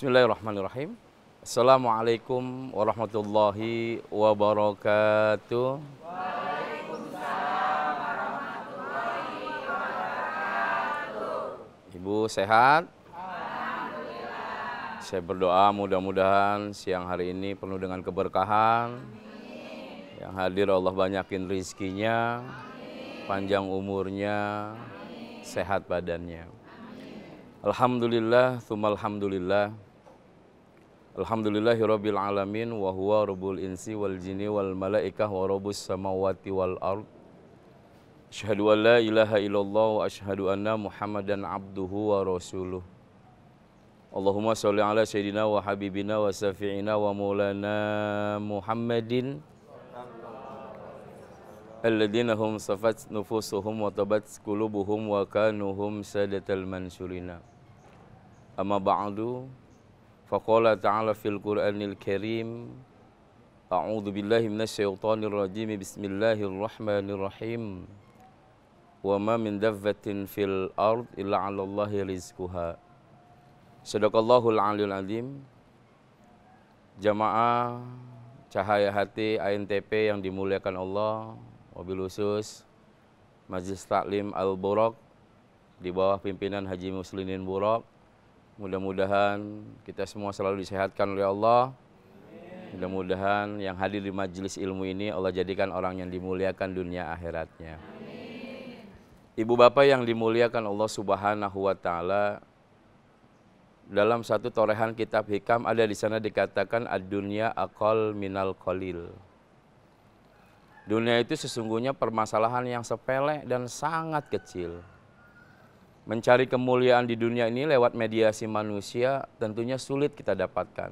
Bismillahirrahmanirrahim. Assalamualaikum warahmatullahi wabarakatuh. Waalaikumsalam warahmatullahi wabarakatuh. Ibu sehat? Alhamdulillah. Saya berdoa mudah-mudahan siang hari ini penuh dengan keberkahan. Amin. Yang hadir Allah banyakin rizkinya, Amin. panjang umurnya, Amin. sehat badannya. Alhamdulillah, alhamdulillah. Alhamdulillahirabbil alamin wa huwa rabbul insi wal jini wal malaikah wa rabbus samawati wal ard. Asyhadu an la ilaha illallah wa asyhadu anna Muhammadan abduhu wa rasuluh. Allahumma shalli ala sayyidina wa habibina wa safiina wa maulana Muhammadin alladzina hum safat nufusuhum wa tabat qulubuhum wa kanuhum sadatal mansurina. Amma ba'du. Faqala ta'ala fil Qur'anil Karim A'udzu billahi minasyaitonir rajim Bismillahirrahmanirrahim Wa ma min dabbatin fil ard illa 'ala Allahi rizquha Sadaqallahul aliyul azim Jamaah Cahaya Hati ANTP yang dimuliakan Allah wabil khusus Majlis Taklim al burak di bawah pimpinan Haji Muslimin Burak Mudah-mudahan kita semua selalu disehatkan oleh Allah. Mudah-mudahan yang hadir di majelis ilmu ini Allah jadikan orang yang dimuliakan dunia akhiratnya. Ibu bapak yang dimuliakan Allah Subhanahu wa taala dalam satu torehan kitab hikam ada di sana dikatakan ad-dunya aqal minal qalil. Dunia itu sesungguhnya permasalahan yang sepele dan sangat kecil. Mencari kemuliaan di dunia ini lewat mediasi manusia tentunya sulit kita dapatkan.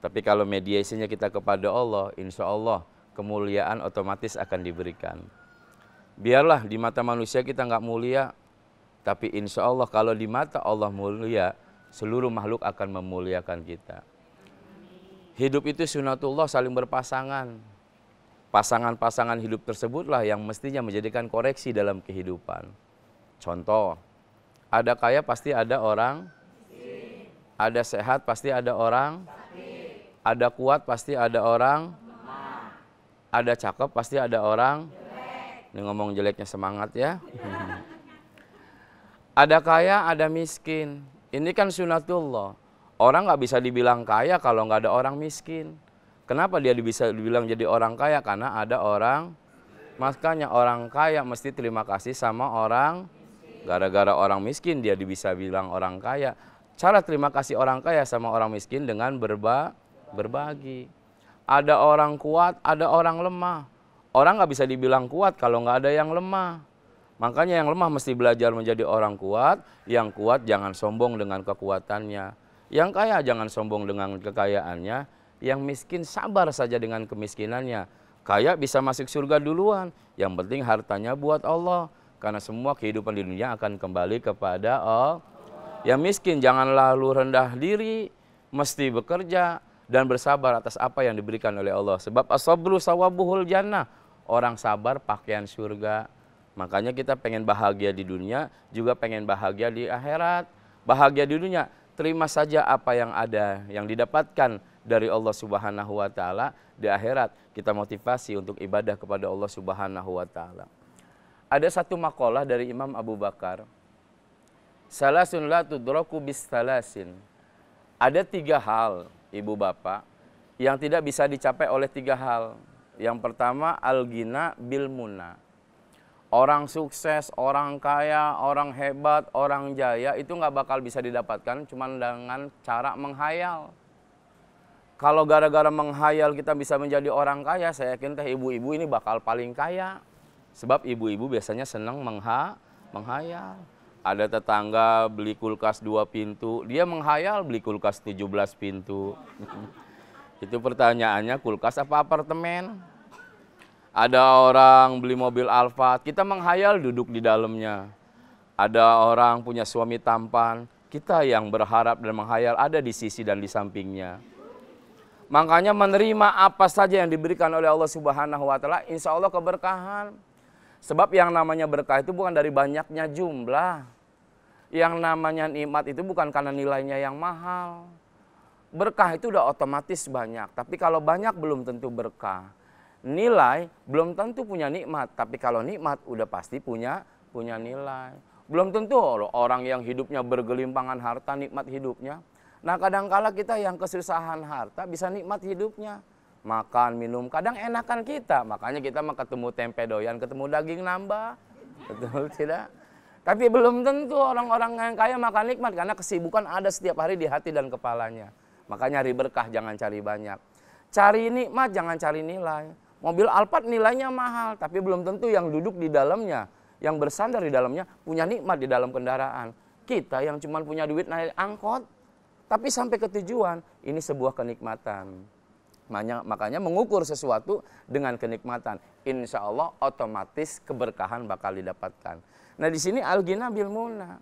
Tapi kalau mediasinya kita kepada Allah, insya Allah kemuliaan otomatis akan diberikan. Biarlah di mata manusia kita nggak mulia, tapi insya Allah kalau di mata Allah mulia, seluruh makhluk akan memuliakan kita. Hidup itu sunatullah saling berpasangan. Pasangan-pasangan hidup tersebutlah yang mestinya menjadikan koreksi dalam kehidupan. Contoh, ada kaya pasti ada orang. Ada sehat pasti ada orang. Ada kuat pasti ada orang. Ada cakep pasti ada orang. Ini ngomong jeleknya semangat ya. ada kaya, ada miskin. Ini kan sunatullah. Orang nggak bisa dibilang kaya kalau nggak ada orang miskin. Kenapa dia bisa dibilang jadi orang kaya? Karena ada orang. Makanya orang kaya mesti terima kasih sama orang Gara-gara orang miskin dia bisa bilang orang kaya. Cara terima kasih orang kaya sama orang miskin dengan berba berbagi. Ada orang kuat, ada orang lemah. Orang nggak bisa dibilang kuat kalau nggak ada yang lemah. Makanya yang lemah mesti belajar menjadi orang kuat, yang kuat jangan sombong dengan kekuatannya. Yang kaya jangan sombong dengan kekayaannya, yang miskin sabar saja dengan kemiskinannya. Kaya bisa masuk surga duluan, yang penting hartanya buat Allah karena semua kehidupan di dunia akan kembali kepada Allah. Yang miskin janganlah lu rendah diri, mesti bekerja dan bersabar atas apa yang diberikan oleh Allah. Sebab asabru sawabuhul jannah. Orang sabar pakaian surga. Makanya kita pengen bahagia di dunia, juga pengen bahagia di akhirat. Bahagia di dunia, terima saja apa yang ada, yang didapatkan dari Allah Subhanahu wa taala di akhirat. Kita motivasi untuk ibadah kepada Allah Subhanahu wa taala. Ada satu makalah dari Imam Abu Bakar. Salasun la tudraku bistalasin. Ada tiga hal, ibu bapak, yang tidak bisa dicapai oleh tiga hal. Yang pertama, al-gina bil muna. Orang sukses, orang kaya, orang hebat, orang jaya itu nggak bakal bisa didapatkan cuma dengan cara menghayal. Kalau gara-gara menghayal kita bisa menjadi orang kaya, saya yakin teh ibu-ibu ini bakal paling kaya. Sebab ibu-ibu biasanya senang mengha menghayal. Ada tetangga beli kulkas dua pintu, dia menghayal beli kulkas 17 pintu. Itu pertanyaannya kulkas apa apartemen? Ada orang beli mobil alfa kita menghayal duduk di dalamnya. Ada orang punya suami tampan, kita yang berharap dan menghayal ada di sisi dan di sampingnya. Makanya menerima apa saja yang diberikan oleh Allah Subhanahu wa taala, insya Allah keberkahan. Sebab yang namanya berkah itu bukan dari banyaknya jumlah. Yang namanya nikmat itu bukan karena nilainya yang mahal. Berkah itu udah otomatis banyak, tapi kalau banyak belum tentu berkah. Nilai belum tentu punya nikmat, tapi kalau nikmat udah pasti punya punya nilai. Belum tentu loh orang yang hidupnya bergelimpangan harta nikmat hidupnya. Nah kadangkala kita yang kesusahan harta bisa nikmat hidupnya makan minum kadang enakan kita makanya kita mau ketemu tempe doyan ketemu daging nambah betul tidak tapi belum tentu orang-orang yang kaya makan nikmat karena kesibukan ada setiap hari di hati dan kepalanya makanya cari berkah jangan cari banyak cari nikmat jangan cari nilai mobil Alphard nilainya mahal tapi belum tentu yang duduk di dalamnya yang bersandar di dalamnya punya nikmat di dalam kendaraan kita yang cuma punya duit naik angkot tapi sampai ke tujuan ini sebuah kenikmatan Makanya, makanya mengukur sesuatu dengan kenikmatan. Insya Allah otomatis keberkahan bakal didapatkan. Nah di sini algina bil mulna.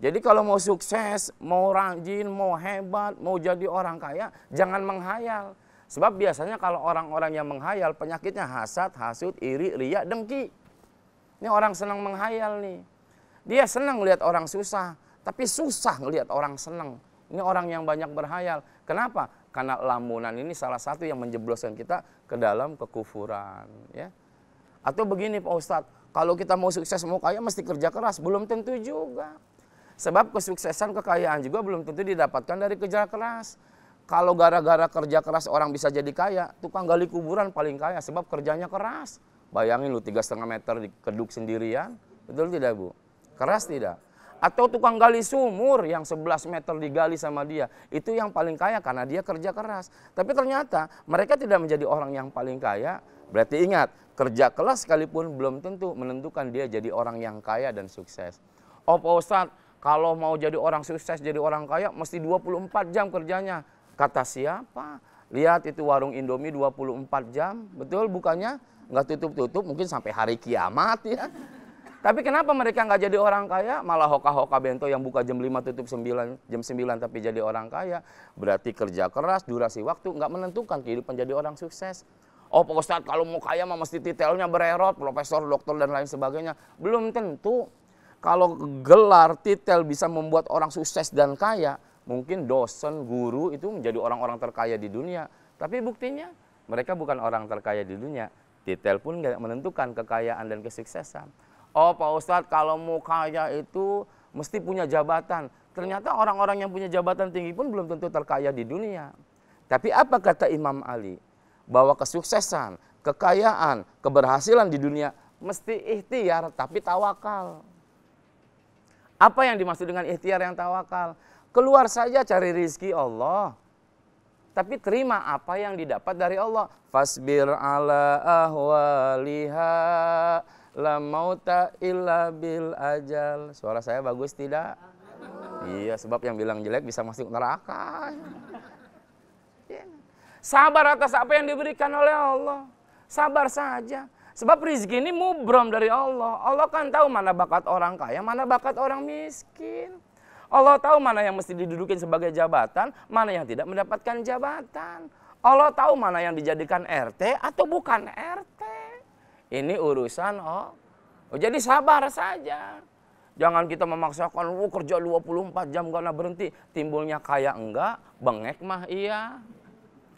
Jadi kalau mau sukses, mau rajin, mau hebat, mau jadi orang kaya, jangan menghayal. Sebab biasanya kalau orang-orang yang menghayal penyakitnya hasad, hasut, iri, ria, dengki. Ini orang senang menghayal nih. Dia senang lihat orang susah, tapi susah ngelihat orang senang. Ini orang yang banyak berhayal. Kenapa? Karena lamunan ini salah satu yang menjebloskan kita ke dalam kekufuran. Ya. Atau begini Pak Ustadz, kalau kita mau sukses mau kaya mesti kerja keras. Belum tentu juga. Sebab kesuksesan kekayaan juga belum tentu didapatkan dari kerja keras. Kalau gara-gara kerja keras orang bisa jadi kaya, tukang gali kuburan paling kaya sebab kerjanya keras. Bayangin lu tiga setengah meter keduk sendirian, betul tidak bu? Keras tidak? atau tukang gali sumur yang 11 meter digali sama dia. Itu yang paling kaya karena dia kerja keras. Tapi ternyata mereka tidak menjadi orang yang paling kaya. Berarti ingat, kerja keras sekalipun belum tentu menentukan dia jadi orang yang kaya dan sukses. Oh Pak Ustadz, kalau mau jadi orang sukses, jadi orang kaya, mesti 24 jam kerjanya. Kata siapa? Lihat itu warung Indomie 24 jam, betul bukannya? Nggak tutup-tutup, mungkin sampai hari kiamat ya. Tapi kenapa mereka nggak jadi orang kaya? Malah hoka-hoka bento yang buka jam 5 tutup 9, jam 9 tapi jadi orang kaya. Berarti kerja keras, durasi waktu nggak menentukan kehidupan jadi orang sukses. Oh Pak Ustadz kalau mau kaya mah mesti titelnya bererot, profesor, dokter dan lain sebagainya. Belum tentu. Kalau gelar titel bisa membuat orang sukses dan kaya, mungkin dosen, guru itu menjadi orang-orang terkaya di dunia. Tapi buktinya mereka bukan orang terkaya di dunia. Titel pun nggak menentukan kekayaan dan kesuksesan oh Pak Ustadz kalau mau kaya itu mesti punya jabatan. Ternyata orang-orang yang punya jabatan tinggi pun belum tentu terkaya di dunia. Tapi apa kata Imam Ali? Bahwa kesuksesan, kekayaan, keberhasilan di dunia mesti ikhtiar tapi tawakal. Apa yang dimaksud dengan ikhtiar yang tawakal? Keluar saja cari rizki Allah tapi terima apa yang didapat dari Allah. Fasbir ala ahwaliha la mauta illa bil ajal. Suara saya bagus tidak? Iya, sebab yang bilang jelek bisa masuk neraka. Iya. Sabar atas apa yang diberikan oleh Allah. Sabar saja. Sebab rezeki ini mubrom dari Allah. Allah kan tahu mana bakat orang kaya, mana bakat orang miskin. Allah tahu mana yang mesti didudukin sebagai jabatan, mana yang tidak mendapatkan jabatan. Allah tahu mana yang dijadikan RT atau bukan RT. Ini urusan oh. oh jadi sabar saja. Jangan kita memaksakan lu oh, kerja 24 jam karena berhenti. Timbulnya kaya enggak, bengek mah iya.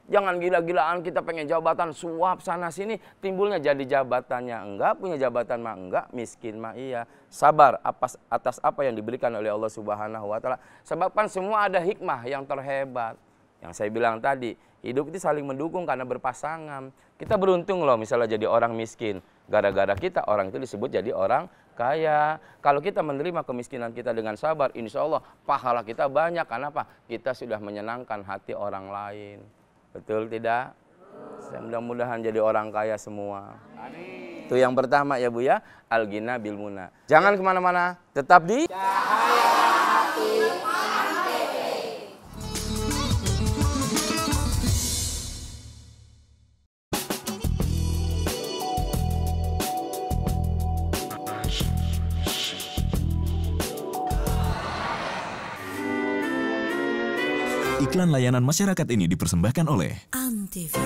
Jangan gila-gilaan kita pengen jabatan suap sana sini, timbulnya jadi jabatannya enggak, punya jabatan mah enggak, miskin mah iya. Sabar atas, atas apa yang diberikan oleh Allah Subhanahu wa taala. Sebab kan semua ada hikmah yang terhebat. Yang saya bilang tadi, hidup itu saling mendukung karena berpasangan. Kita beruntung loh misalnya jadi orang miskin. Gara-gara kita orang itu disebut jadi orang kaya. Kalau kita menerima kemiskinan kita dengan sabar, insya Allah pahala kita banyak. Karena apa? Kita sudah menyenangkan hati orang lain. Betul tidak? Saya mudah-mudahan jadi orang kaya semua. Amin. Itu yang pertama ya Bu ya. Al-Gina Bilmuna. Jangan kemana-mana, tetap di... Cahaya. Iklan layanan masyarakat ini dipersembahkan oleh Antv.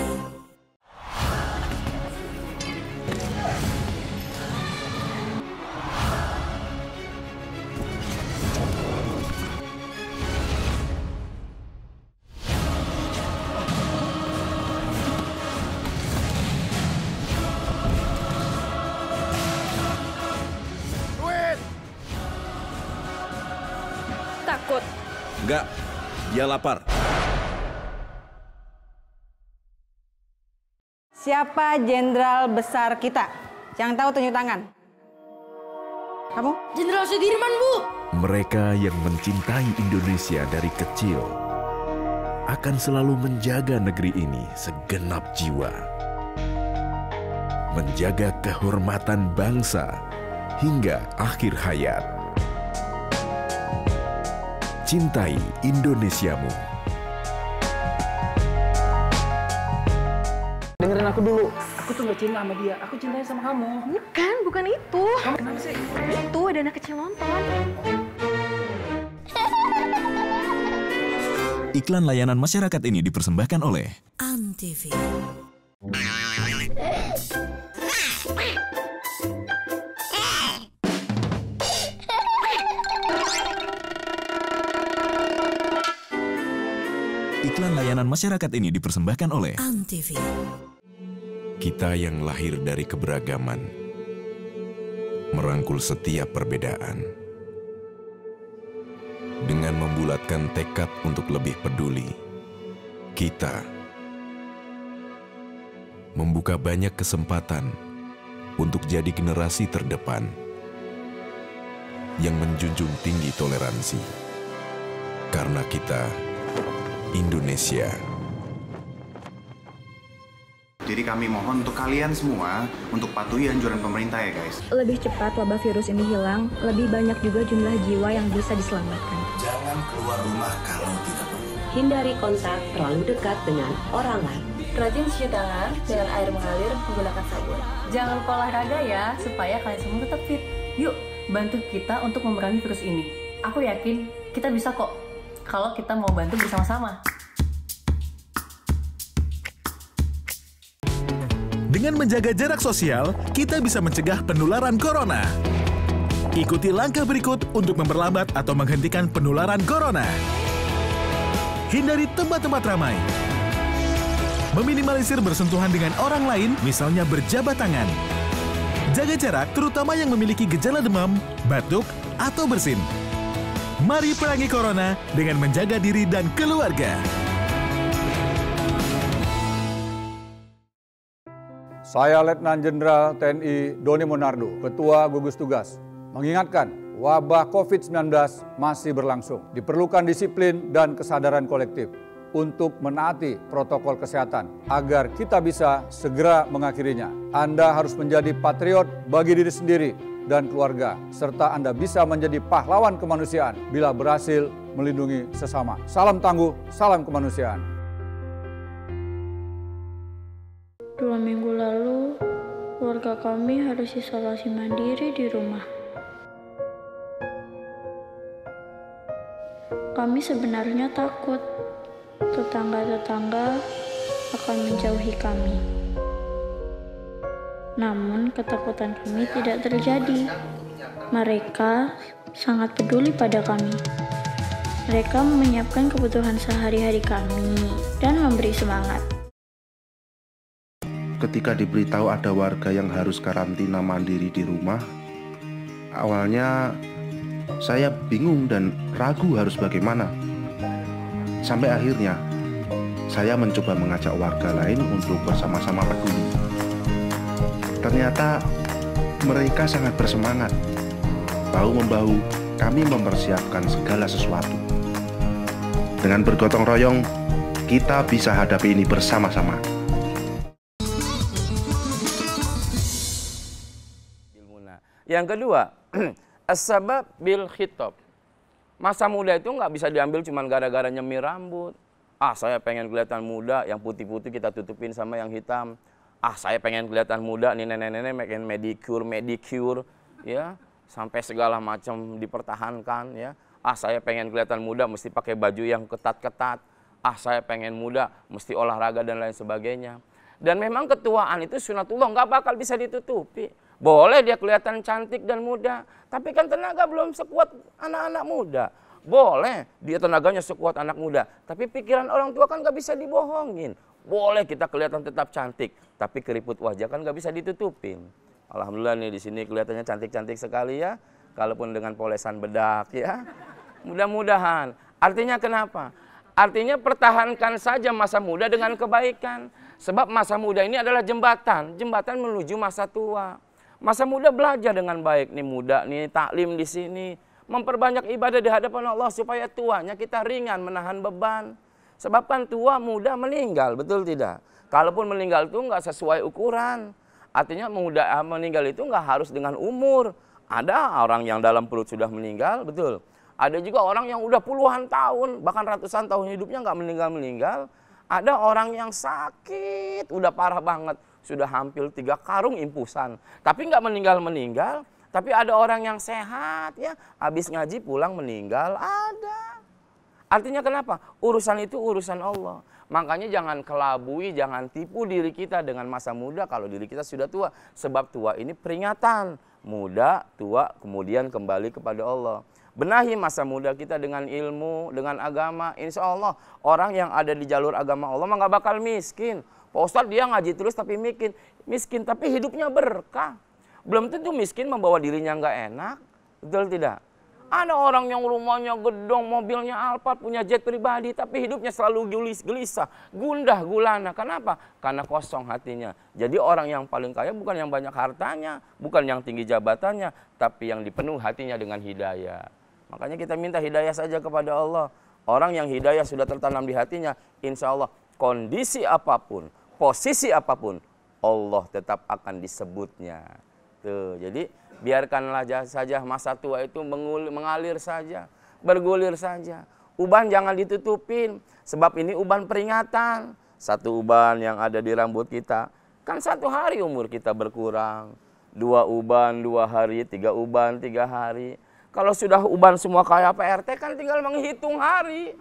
Takut. Enggak, dia lapar. Siapa jenderal besar kita? Yang tahu tunjuk tangan. Kamu? Jenderal Sudirman, Bu. Mereka yang mencintai Indonesia dari kecil akan selalu menjaga negeri ini segenap jiwa. Menjaga kehormatan bangsa hingga akhir hayat. Cintai Indonesiamu. aku dulu. Aku tuh gak cinta sama dia. Aku cintanya sama kamu. Bukan, bukan itu. Kamu kenapa sih? Itu ada anak kecil nonton. Iklan layanan masyarakat ini dipersembahkan oleh Antv. Iklan layanan masyarakat ini dipersembahkan oleh Antv kita yang lahir dari keberagaman, merangkul setiap perbedaan, dengan membulatkan tekad untuk lebih peduli, kita membuka banyak kesempatan untuk jadi generasi terdepan yang menjunjung tinggi toleransi, karena kita Indonesia. Jadi kami mohon untuk kalian semua untuk patuhi anjuran pemerintah ya guys. Lebih cepat wabah virus ini hilang, lebih banyak juga jumlah jiwa yang bisa diselamatkan. Jangan keluar rumah kalau tidak perlu. Hindari kontak terlalu dekat dengan orang lain. Rajin cuci tangan dengan air mengalir menggunakan sabun. Jangan lupa olahraga ya, supaya kalian semua tetap fit. Yuk, bantu kita untuk memerangi virus ini. Aku yakin kita bisa kok kalau kita mau bantu bersama-sama. Dengan menjaga jarak sosial, kita bisa mencegah penularan corona. Ikuti langkah berikut untuk memperlambat atau menghentikan penularan corona. Hindari tempat-tempat ramai. Meminimalisir bersentuhan dengan orang lain, misalnya berjabat tangan. Jaga jarak terutama yang memiliki gejala demam, batuk, atau bersin. Mari perangi corona dengan menjaga diri dan keluarga. Saya Letnan Jenderal TNI Doni Monardo, Ketua Gugus Tugas, mengingatkan wabah COVID-19 masih berlangsung. Diperlukan disiplin dan kesadaran kolektif untuk menaati protokol kesehatan agar kita bisa segera mengakhirinya. Anda harus menjadi patriot bagi diri sendiri dan keluarga, serta Anda bisa menjadi pahlawan kemanusiaan bila berhasil melindungi sesama. Salam tangguh, salam kemanusiaan. Dua minggu lalu, keluarga kami harus isolasi mandiri di rumah. Kami sebenarnya takut tetangga-tetangga akan menjauhi kami. Namun, ketakutan kami tidak terjadi. Mereka sangat peduli pada kami. Mereka menyiapkan kebutuhan sehari-hari kami dan memberi semangat ketika diberitahu ada warga yang harus karantina mandiri di rumah, awalnya saya bingung dan ragu harus bagaimana. Sampai akhirnya, saya mencoba mengajak warga lain untuk bersama-sama peduli. Ternyata mereka sangat bersemangat. Bahu membahu, kami mempersiapkan segala sesuatu. Dengan bergotong royong, kita bisa hadapi ini bersama-sama. Yang kedua, asbab bil khitab. Masa muda itu nggak bisa diambil cuma gara-gara nyemir rambut. Ah, saya pengen kelihatan muda, yang putih-putih kita tutupin sama yang hitam. Ah, saya pengen kelihatan muda, nih nenek-nenek pengen medicure, medicure, ya sampai segala macam dipertahankan ya. Ah, saya pengen kelihatan muda mesti pakai baju yang ketat-ketat. Ah, saya pengen muda mesti olahraga dan lain sebagainya. Dan memang ketuaan itu sunatullah nggak bakal bisa ditutupi. Boleh dia kelihatan cantik dan muda, tapi kan tenaga belum sekuat anak-anak muda. Boleh dia tenaganya sekuat anak muda, tapi pikiran orang tua kan gak bisa dibohongin. Boleh kita kelihatan tetap cantik, tapi keriput wajah kan gak bisa ditutupin. Alhamdulillah nih di sini kelihatannya cantik-cantik sekali ya, kalaupun dengan polesan bedak ya. Mudah-mudahan. Artinya kenapa? Artinya pertahankan saja masa muda dengan kebaikan. Sebab masa muda ini adalah jembatan, jembatan menuju masa tua. Masa muda belajar dengan baik nih muda nih taklim di sini, memperbanyak ibadah di hadapan Allah supaya tuanya kita ringan menahan beban. sebabkan tua muda meninggal, betul tidak? Kalaupun meninggal itu nggak sesuai ukuran. Artinya muda ah, meninggal itu nggak harus dengan umur. Ada orang yang dalam perut sudah meninggal, betul. Ada juga orang yang udah puluhan tahun, bahkan ratusan tahun hidupnya nggak meninggal-meninggal. Ada orang yang sakit, udah parah banget sudah hampir tiga karung impusan. Tapi nggak meninggal-meninggal, tapi ada orang yang sehat ya, habis ngaji pulang meninggal, ada. Artinya kenapa? Urusan itu urusan Allah. Makanya jangan kelabui, jangan tipu diri kita dengan masa muda kalau diri kita sudah tua. Sebab tua ini peringatan. Muda, tua, kemudian kembali kepada Allah. Benahi masa muda kita dengan ilmu, dengan agama. Insya Allah orang yang ada di jalur agama Allah mah gak bakal miskin. Pak Ustadz dia ngaji terus tapi miskin, miskin tapi hidupnya berkah. Belum tentu miskin membawa dirinya nggak enak, betul tidak? Ada orang yang rumahnya gedong, mobilnya Alphard, punya jet pribadi, tapi hidupnya selalu gelis, gelisah, gundah, gulana. Kenapa? Karena kosong hatinya. Jadi orang yang paling kaya bukan yang banyak hartanya, bukan yang tinggi jabatannya, tapi yang dipenuh hatinya dengan hidayah. Makanya kita minta hidayah saja kepada Allah. Orang yang hidayah sudah tertanam di hatinya, insya Allah kondisi apapun, posisi apapun Allah tetap akan disebutnya. Tuh, jadi biarkanlah saja masa tua itu mengulir, mengalir saja, bergulir saja. Uban jangan ditutupin, sebab ini uban peringatan. Satu uban yang ada di rambut kita, kan satu hari umur kita berkurang. Dua uban, dua hari, tiga uban, tiga hari. Kalau sudah uban semua kayak PRT kan tinggal menghitung hari.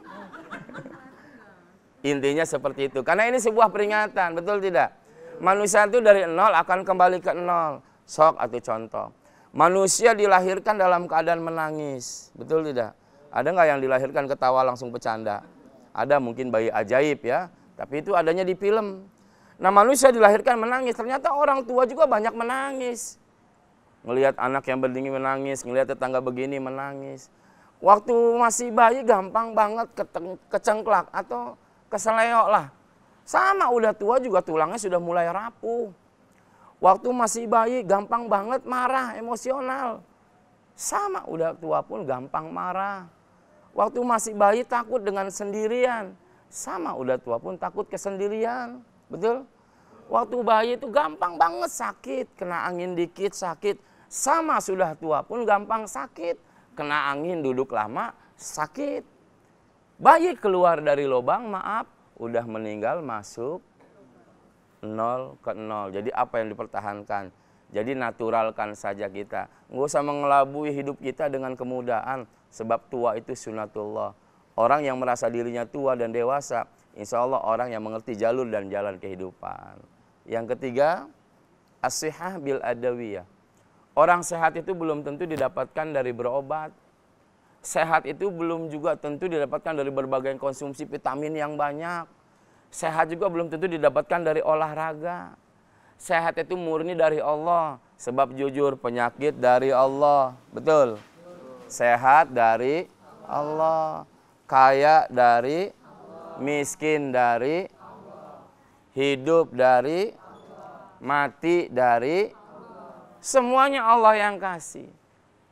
Intinya seperti itu. Karena ini sebuah peringatan, betul tidak? Manusia itu dari nol akan kembali ke nol. Sok atau contoh. Manusia dilahirkan dalam keadaan menangis, betul tidak? Ada nggak yang dilahirkan ketawa langsung bercanda? Ada mungkin bayi ajaib ya, tapi itu adanya di film. Nah manusia dilahirkan menangis, ternyata orang tua juga banyak menangis. melihat anak yang berdingin menangis, melihat tetangga begini menangis. Waktu masih bayi gampang banget kecengklak atau keseleok lah. Sama udah tua juga tulangnya sudah mulai rapuh. Waktu masih bayi gampang banget marah, emosional. Sama udah tua pun gampang marah. Waktu masih bayi takut dengan sendirian. Sama udah tua pun takut kesendirian. Betul? Waktu bayi itu gampang banget sakit. Kena angin dikit sakit. Sama sudah tua pun gampang sakit. Kena angin duduk lama sakit Bayi keluar dari lubang, maaf, udah meninggal masuk 0 ke 0. Jadi apa yang dipertahankan? Jadi naturalkan saja kita. Nggak usah mengelabui hidup kita dengan kemudahan. Sebab tua itu sunatullah. Orang yang merasa dirinya tua dan dewasa, insya Allah orang yang mengerti jalur dan jalan kehidupan. Yang ketiga, asihah bil adawiyah. Orang sehat itu belum tentu didapatkan dari berobat, Sehat itu belum juga tentu didapatkan dari berbagai konsumsi vitamin yang banyak. Sehat juga belum tentu didapatkan dari olahraga. Sehat itu murni dari Allah. Sebab jujur penyakit dari Allah. Betul? Sehat dari Allah. Kaya dari Miskin dari Hidup dari Mati dari Semuanya Allah yang kasih.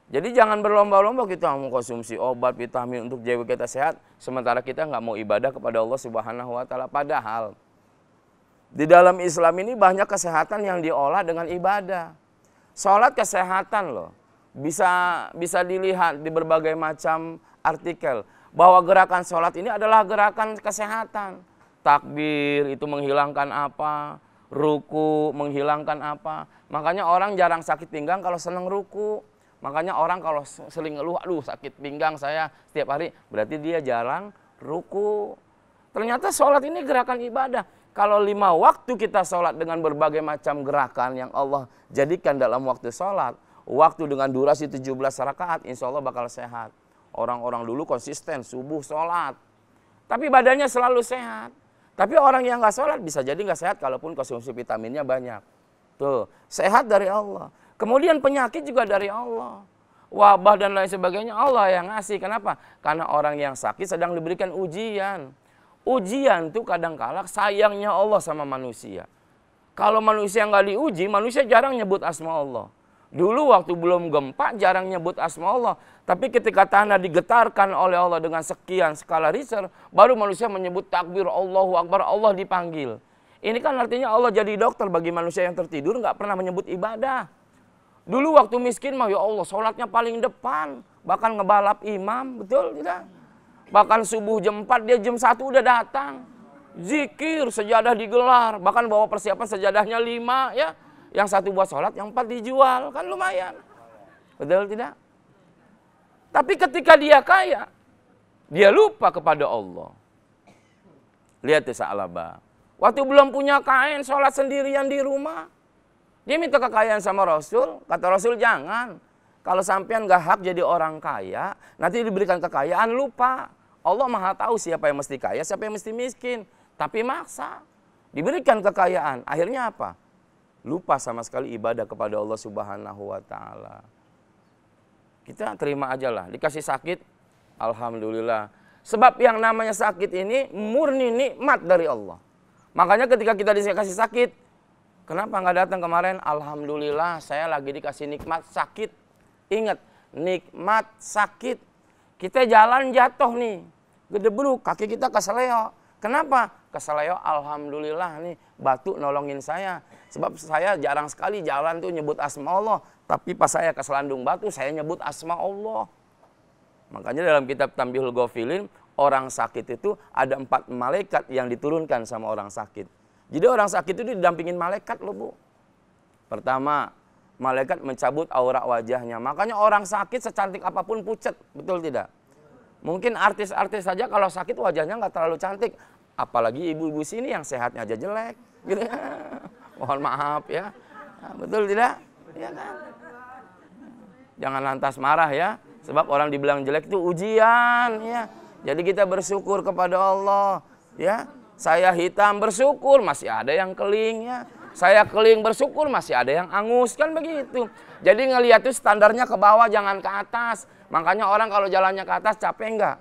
Jadi jangan berlomba-lomba kita mau konsumsi obat, vitamin untuk jiwa kita sehat, sementara kita nggak mau ibadah kepada Allah Subhanahu Wa Taala. Padahal di dalam Islam ini banyak kesehatan yang diolah dengan ibadah. Sholat kesehatan loh, bisa bisa dilihat di berbagai macam artikel bahwa gerakan sholat ini adalah gerakan kesehatan. Takbir itu menghilangkan apa, ruku menghilangkan apa. Makanya orang jarang sakit pinggang kalau senang ruku Makanya orang kalau sering ngeluh, aduh sakit pinggang saya setiap hari, berarti dia jarang ruku. Ternyata sholat ini gerakan ibadah. Kalau lima waktu kita sholat dengan berbagai macam gerakan yang Allah jadikan dalam waktu sholat, waktu dengan durasi 17 rakaat, insya Allah bakal sehat. Orang-orang dulu konsisten, subuh sholat. Tapi badannya selalu sehat. Tapi orang yang gak sholat bisa jadi gak sehat kalaupun konsumsi vitaminnya banyak. Tuh, sehat dari Allah. Kemudian penyakit juga dari Allah. Wabah dan lain sebagainya Allah yang ngasih. Kenapa? Karena orang yang sakit sedang diberikan ujian. Ujian tuh kadangkala sayangnya Allah sama manusia. Kalau manusia nggak diuji, manusia jarang nyebut asma Allah. Dulu waktu belum gempa jarang nyebut asma Allah. Tapi ketika tanah digetarkan oleh Allah dengan sekian skala riser, baru manusia menyebut takbir Allahu Akbar, Allah dipanggil. Ini kan artinya Allah jadi dokter bagi manusia yang tertidur nggak pernah menyebut ibadah. Dulu waktu miskin mah ya Allah sholatnya paling depan. Bahkan ngebalap imam, betul tidak? Bahkan subuh jam 4 dia jam 1 udah datang. Zikir, sejadah digelar. Bahkan bawa persiapan sejadahnya 5 ya. Yang satu buat sholat, yang 4 dijual. Kan lumayan. Betul tidak? Tapi ketika dia kaya, dia lupa kepada Allah. Lihat ya Sa'alaba. Waktu belum punya kain, sholat sendirian di rumah. Dia minta kekayaan sama Rasul, kata Rasul jangan. Kalau sampean gak hak jadi orang kaya, nanti diberikan kekayaan lupa. Allah maha tahu siapa yang mesti kaya, siapa yang mesti miskin. Tapi maksa, diberikan kekayaan. Akhirnya apa? Lupa sama sekali ibadah kepada Allah subhanahu wa ta'ala. Kita terima aja lah, dikasih sakit, Alhamdulillah. Sebab yang namanya sakit ini murni nikmat dari Allah. Makanya ketika kita dikasih sakit, Kenapa nggak datang kemarin? Alhamdulillah saya lagi dikasih nikmat sakit. Ingat, nikmat sakit. Kita jalan jatuh nih. Gede bulu, kaki kita keseleo. Kenapa? Keseleo alhamdulillah nih batu nolongin saya. Sebab saya jarang sekali jalan tuh nyebut asma Allah. Tapi pas saya keselandung batu saya nyebut asma Allah. Makanya dalam kitab Tambihul Gofilin orang sakit itu ada empat malaikat yang diturunkan sama orang sakit jadi orang sakit itu didampingin malaikat loh bu. Pertama, malaikat mencabut aura wajahnya. Makanya orang sakit secantik apapun pucat, betul tidak? Mungkin artis-artis saja kalau sakit wajahnya nggak terlalu cantik. Apalagi ibu-ibu sini yang sehatnya aja jelek. Gitu Mohon maaf ya. Nah, betul tidak? Ya kan? Jangan lantas marah ya. Sebab orang dibilang jelek itu ujian ya. Jadi kita bersyukur kepada Allah ya. Saya hitam bersyukur masih ada yang kelingnya. Saya keling bersyukur masih ada yang angus kan begitu. Jadi ngelihat itu standarnya ke bawah jangan ke atas. Makanya orang kalau jalannya ke atas capek enggak?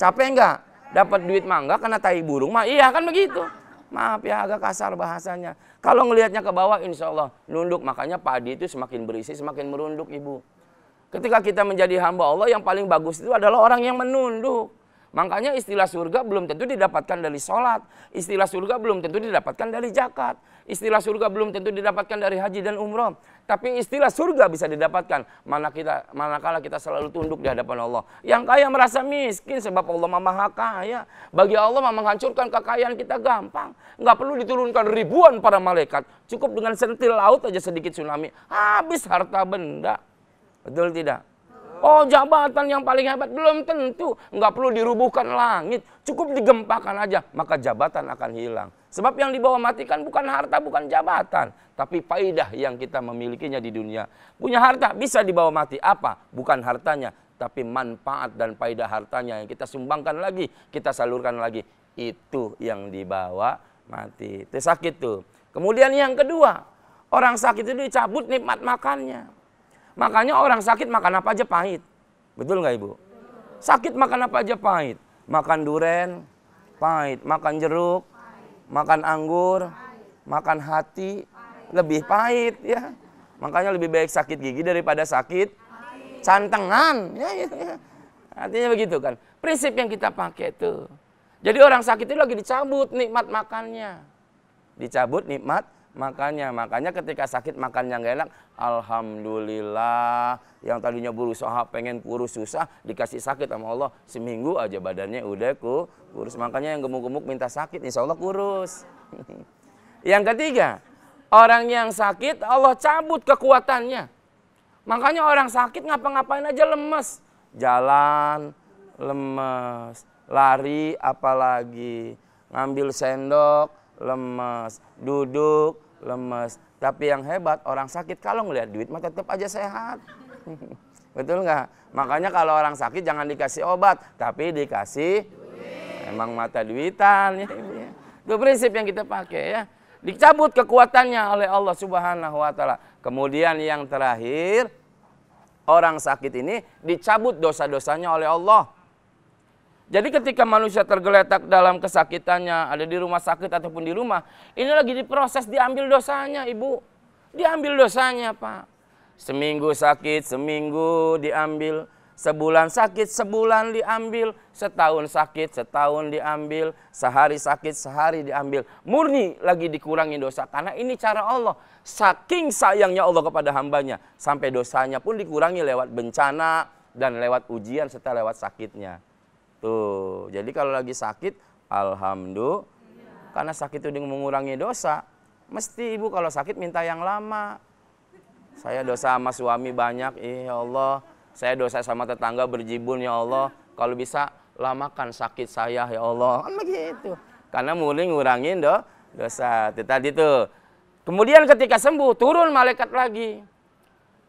Capek enggak? Dapat duit mangga kena tai burung mah iya kan begitu. Maaf ya agak kasar bahasanya. Kalau ngelihatnya ke bawah insya Allah nunduk. Makanya padi itu semakin berisi semakin merunduk ibu. Ketika kita menjadi hamba Allah yang paling bagus itu adalah orang yang menunduk. Makanya istilah surga belum tentu didapatkan dari sholat. Istilah surga belum tentu didapatkan dari zakat. Istilah surga belum tentu didapatkan dari haji dan umroh. Tapi istilah surga bisa didapatkan. Mana kita, manakala kita selalu tunduk di hadapan Allah. Yang kaya merasa miskin sebab Allah maha kaya. Bagi Allah menghancurkan kekayaan kita gampang. Nggak perlu diturunkan ribuan para malaikat. Cukup dengan sentil laut aja sedikit tsunami. Habis harta benda. Betul tidak? Oh jabatan yang paling hebat belum tentu. Nggak perlu dirubuhkan langit. Cukup digempakan aja. Maka jabatan akan hilang. Sebab yang dibawa matikan bukan harta, bukan jabatan. Tapi faidah yang kita memilikinya di dunia. Punya harta bisa dibawa mati. Apa? Bukan hartanya. Tapi manfaat dan faidah hartanya yang kita sumbangkan lagi. Kita salurkan lagi. Itu yang dibawa mati. Itu sakit tuh. Kemudian yang kedua. Orang sakit itu dicabut nikmat makannya. Makanya orang sakit makan apa aja pahit. Betul nggak ibu? Sakit makan apa aja pahit. Makan duren, pahit. Makan jeruk, makan anggur, makan hati, lebih pahit ya. Makanya lebih baik sakit gigi daripada sakit cantengan. Ya, ya, ya. Artinya begitu kan. Prinsip yang kita pakai itu. Jadi orang sakit itu lagi dicabut nikmat makannya. Dicabut nikmat makannya. Makanya ketika sakit makan yang enak, alhamdulillah yang tadinya berusaha pengen kurus susah dikasih sakit sama Allah seminggu aja badannya udah ku kurus. Makanya yang gemuk-gemuk minta sakit, insya Allah kurus. yang ketiga, orang yang sakit Allah cabut kekuatannya. Makanya orang sakit ngapa-ngapain aja lemes. Jalan lemes, lari apalagi ngambil sendok lemes, duduk, lemes. Tapi yang hebat orang sakit kalau ngelihat duit mah tetap aja sehat. Betul nggak? Makanya kalau orang sakit jangan dikasih obat, tapi dikasih duit. emang mata duitan ya. Itu prinsip yang kita pakai ya. Dicabut kekuatannya oleh Allah Subhanahu wa taala. Kemudian yang terakhir orang sakit ini dicabut dosa-dosanya oleh Allah. Jadi ketika manusia tergeletak dalam kesakitannya, ada di rumah sakit ataupun di rumah, ini lagi diproses, diambil dosanya ibu. Diambil dosanya pak. Seminggu sakit, seminggu diambil. Sebulan sakit, sebulan diambil. Setahun sakit, setahun diambil. Sehari sakit, sehari diambil. Murni lagi dikurangi dosa. Karena ini cara Allah. Saking sayangnya Allah kepada hambanya. Sampai dosanya pun dikurangi lewat bencana dan lewat ujian serta lewat sakitnya. Tuh, gitu. jadi kalau lagi sakit, alhamdulillah. Ya. Karena sakit itu dengan mengurangi dosa. Mesti ibu kalau sakit minta yang lama. Saya dosa sama suami banyak, ya Allah. Saya dosa sama tetangga berjibun, ya Allah. Kalau bisa, lamakan sakit saya, ya Allah. Kan begitu. Karena mulai ngurangin do, dosa. Itu tadi tuh. Kemudian ketika sembuh, turun malaikat lagi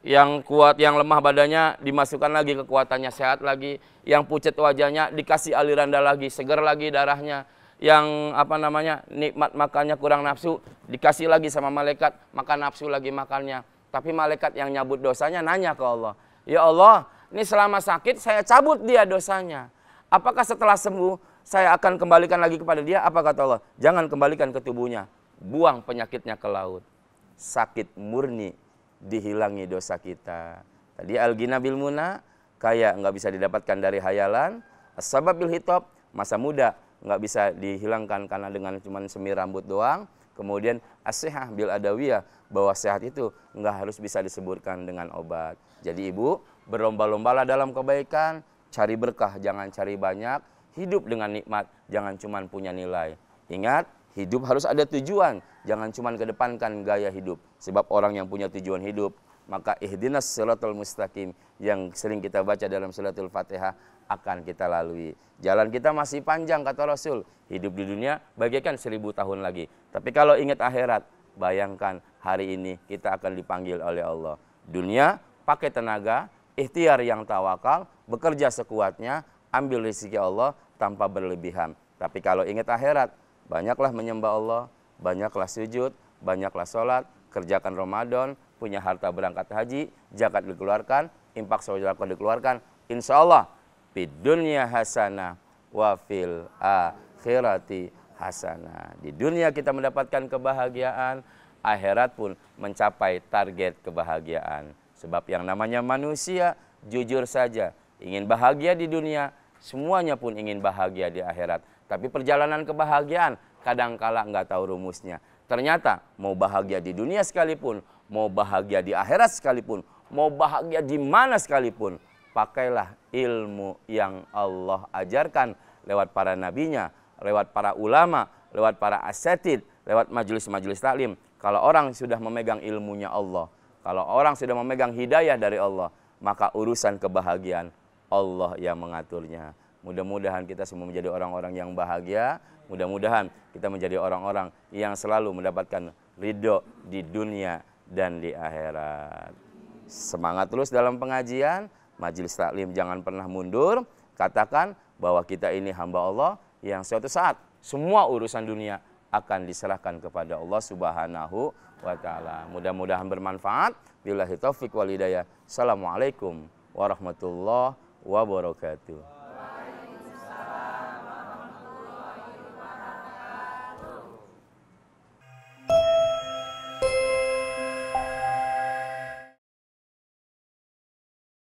yang kuat, yang lemah badannya dimasukkan lagi kekuatannya sehat lagi, yang pucat wajahnya dikasih aliran darah lagi, segar lagi darahnya, yang apa namanya nikmat makannya kurang nafsu dikasih lagi sama malaikat, makan nafsu lagi makannya. Tapi malaikat yang nyabut dosanya nanya ke Allah, ya Allah, ini selama sakit saya cabut dia dosanya. Apakah setelah sembuh saya akan kembalikan lagi kepada dia? Apa kata Allah? Jangan kembalikan ke tubuhnya, buang penyakitnya ke laut. Sakit murni dihilangi dosa kita. Tadi al bil muna kaya nggak bisa didapatkan dari hayalan, Sebab bil hitop masa muda nggak bisa dihilangkan karena dengan cuma semir rambut doang. Kemudian asihah bil adawiyah bahwa sehat itu nggak harus bisa disebutkan dengan obat. Jadi ibu berlomba-lombalah dalam kebaikan, cari berkah jangan cari banyak, hidup dengan nikmat jangan cuma punya nilai. Ingat Hidup harus ada tujuan, jangan cuma kedepankan gaya hidup. Sebab orang yang punya tujuan hidup, maka ihdinas siratal mustaqim yang sering kita baca dalam suratul Fatihah akan kita lalui. Jalan kita masih panjang kata Rasul. Hidup di dunia bagaikan seribu tahun lagi. Tapi kalau ingat akhirat, bayangkan hari ini kita akan dipanggil oleh Allah. Dunia pakai tenaga, ikhtiar yang tawakal, bekerja sekuatnya, ambil rezeki Allah tanpa berlebihan. Tapi kalau ingat akhirat, Banyaklah menyembah Allah, banyaklah sujud, banyaklah sholat, kerjakan Ramadan, punya harta berangkat haji, zakat dikeluarkan, impak sholat dikeluarkan. Insya Allah, di dunia wa fil akhirati hasana. Di dunia kita mendapatkan kebahagiaan, akhirat pun mencapai target kebahagiaan. Sebab yang namanya manusia, jujur saja, ingin bahagia di dunia, semuanya pun ingin bahagia di akhirat. Tapi perjalanan kebahagiaan kadangkala nggak tahu rumusnya. Ternyata mau bahagia di dunia sekalipun, mau bahagia di akhirat sekalipun, mau bahagia di mana sekalipun, pakailah ilmu yang Allah ajarkan lewat para nabinya, lewat para ulama, lewat para asetid, lewat majelis-majelis taklim. Kalau orang sudah memegang ilmunya Allah, kalau orang sudah memegang hidayah dari Allah, maka urusan kebahagiaan Allah yang mengaturnya. Mudah-mudahan kita semua menjadi orang-orang yang bahagia. Mudah-mudahan kita menjadi orang-orang yang selalu mendapatkan ridho di dunia dan di akhirat. Semangat terus dalam pengajian. Majelis taklim jangan pernah mundur. Katakan bahwa kita ini hamba Allah yang suatu saat semua urusan dunia akan diserahkan kepada Allah Subhanahu wa taala. Mudah-mudahan bermanfaat. Billahi taufik walidayah. Assalamualaikum warahmatullahi wabarakatuh.